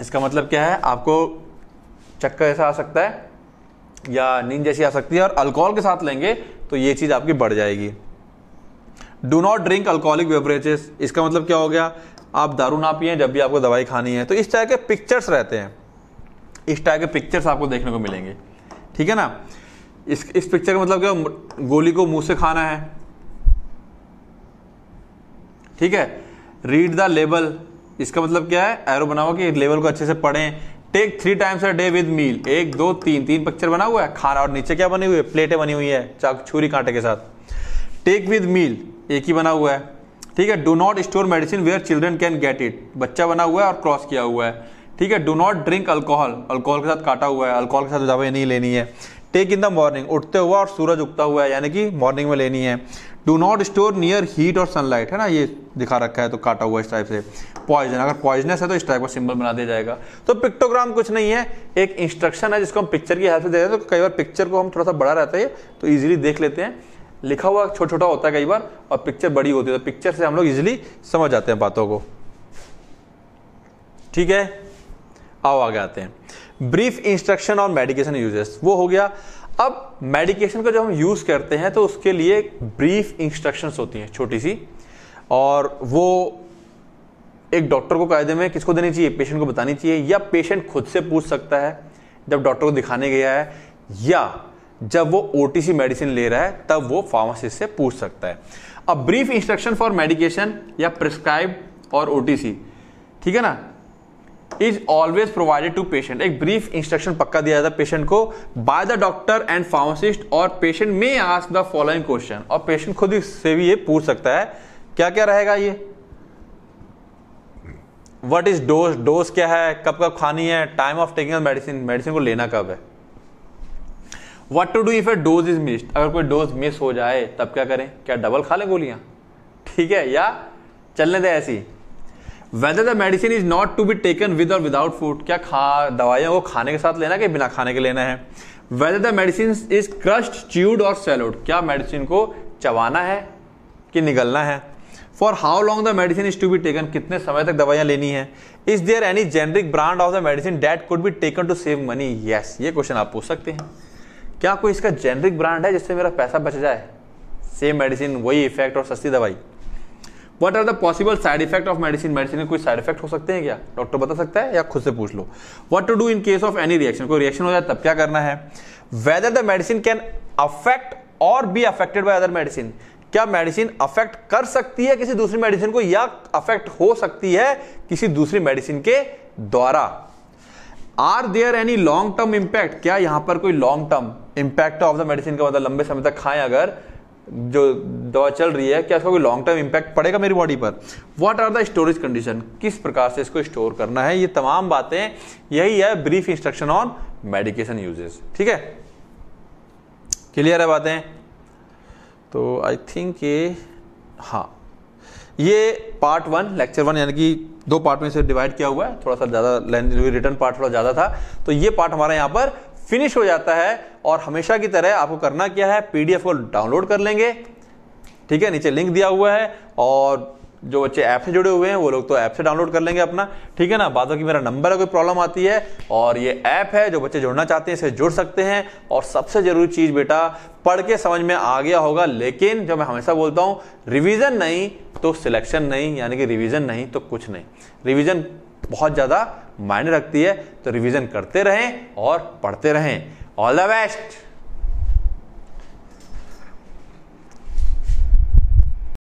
A: इसका मतलब क्या है आपको चक्कर ऐसा आ सकता है या नींद जैसी आ सकती है और अल्कोहल के साथ लेंगे तो ये चीज़ आपकी बढ़ जाएगी do not drink alcoholic beverages इसका मतलब क्या हो गया आप दारू ना पिए जब भी आपको दवाई खानी है तो इस टाइप के पिक्चर्स रहते हैं इस टाइप के पिक्चर्स आपको देखने को मिलेंगे ठीक है ना इस इस पिक्चर का मतलब क्या गोली को मुंह से खाना है ठीक है रीड द लेबल इसका मतलब क्या है एरो बनाओ कि लेबल को अच्छे से पढ़ें take three times a day with meal एक दो तीन तीन पिक्चर बना हुआ है खाना और नीचे क्या बनी हुई है प्लेटें बनी हुई है चाक छुरी कांटे के साथ टेक विद मील एक ही बना हुआ है ठीक है do not store medicine where children can get it बच्चा बना हुआ है और क्रॉस किया हुआ है ठीक है do not drink alcohol alcohol के साथ काटा हुआ है अल्कोहल के साथ दवाई नहीं लेनी है टेक इन द मॉर्निंग उठते हुआ और सूरज उगता हुआ है यानी कि मॉर्निंग में लेनी है do not store near heat or sunlight है ना ये दिखा रखा है तो काटा हुआ इस टाइप से पॉइजन अगर पॉइजनस है तो इस टाइप का सिंबल बना दिया जाएगा तो पिक्टोग्राम कुछ नहीं है एक इंस्ट्रक्शन है जिसको हम पिक्चर की हेल्प से दे रहे तो कई बार पिक्चर को हम थोड़ा सा बड़ा रहता है तो ईजिली देख लेते हैं लिखा हुआ छोटा छोटा होता है कई बार और पिक्चर बड़ी होती है तो पिक्चर से हम लोग इजिली समझ जाते हैं बातों को ठीक है आओ आगे आते हैं ब्रीफ इंस्ट्रक्शन और मेडिकेशन यूजेस वो हो गया अब मेडिकेशन को जब हम यूज़ करते हैं तो उसके लिए ब्रीफ इंस्ट्रक्शंस होती हैं छोटी सी और वो एक डॉक्टर को कायदे में किसको देनी चाहिए पेशेंट को बतानी चाहिए या पेशेंट खुद से पूछ सकता है जब डॉक्टर को दिखाने गया है या जब वो ओ मेडिसिन ले रहा है तब वो फार्मासिस्ट से पूछ सकता है अब ब्रीफ इंस्ट्रक्शन फॉर मेडिकेशन या प्रिस्क्राइब और ओ ठीक है ना is always provided to patient एक ब्रीफ इंस्ट्रक्शन पक्का दिया जाता है पेशेंट को by the doctor and pharmacist or patient may ask the following question और पेशेंट खुद से भी ये पूछ सकता है क्या क्या रहेगा ये वट इज डोज डोज क्या है कब कब खानी है time of taking medicine medicine को लेना कब है what to do if a dose is missed अगर कोई डोज मिस हो जाए तब क्या करें क्या डबल खा लें गोलियां ठीक है या चलने दे ऐसी whether the medicine is not to be taken with or without food क्या खा दवाइयों को खाने के साथ लेना है कि बिना खाने के लेना है whether the medicine is crushed chewed or swallowed क्या मेडिसिन को चबाना है कि निगलना है for how long the medicine is to be taken कितने समय तक दवाइयाँ लेनी है is there any generic brand of the medicine that could be taken to save money yes ये क्वेश्चन आप पूछ सकते हैं क्या कोई इसका जेनरिक ब्रांड है जिससे मेरा पैसा बच जाए सेम मेडिसिन वही इफेक्ट और सस्ती दवाई what are the possible side effect of medicine medicine कोई साइड इफेक्ट हो सकते हैं क्या डॉक्टर बता सकता है या खुद से पूछ लो what to do in case of any reaction कोई रिएक्शन हो जाए तब क्या करना है whether the medicine can affect or be affected by other medicine क्या मेडिसिन अफेक्ट कर सकती है किसी दूसरी मेडिसिन को या अफेक्ट हो सकती है किसी दूसरी मेडिसिन के द्वारा are there any long term impact क्या यहां पर कोई long term impact of the medicine का मतलब लंबे समय तक खाएं अगर जो दवा चल रही है क्या इसका कोई लॉन्ग टर्म इम्पैक्ट पड़ेगा मेरी बॉडी पर what are the storage condition किस प्रकार से इसको स्टोर करना है ये तमाम बातें यही है brief instruction on medication uses ठीक है क्लियर है बातें तो आई थिंक ये हाँ ये पार्ट वन लेक्चर वन यानी कि दो पार्ट में से डिवाइड किया हुआ है थोड़ा सा ज़्यादा रिटर्न पार्ट थोड़ा ज़्यादा था तो ये पार्ट हमारा यहाँ पर फिनिश हो जाता है और हमेशा की तरह आपको करना क्या है पीडीएफ को डाउनलोड कर लेंगे ठीक है नीचे लिंक दिया हुआ है और जो बच्चे ऐप से जुड़े हुए हैं वो लोग तो ऐप से डाउनलोड कर लेंगे अपना ठीक है ना बाद की मेरा नंबर है कोई प्रॉब्लम आती है और ये ऐप है जो बच्चे जुड़ना चाहते हैं इसे जुड़ सकते हैं और सबसे जरूरी चीज़ बेटा पढ़ के समझ में आ गया होगा लेकिन जो मैं हमेशा बोलता हूं रिविज़न नहीं तो सिलेक्शन नहीं यानी कि रिविज़न नहीं तो कुछ नहीं रिविज़न बहुत ज़्यादा मायने रखती है तो रिविज़न करते रहें और पढ़ते रहें All the best.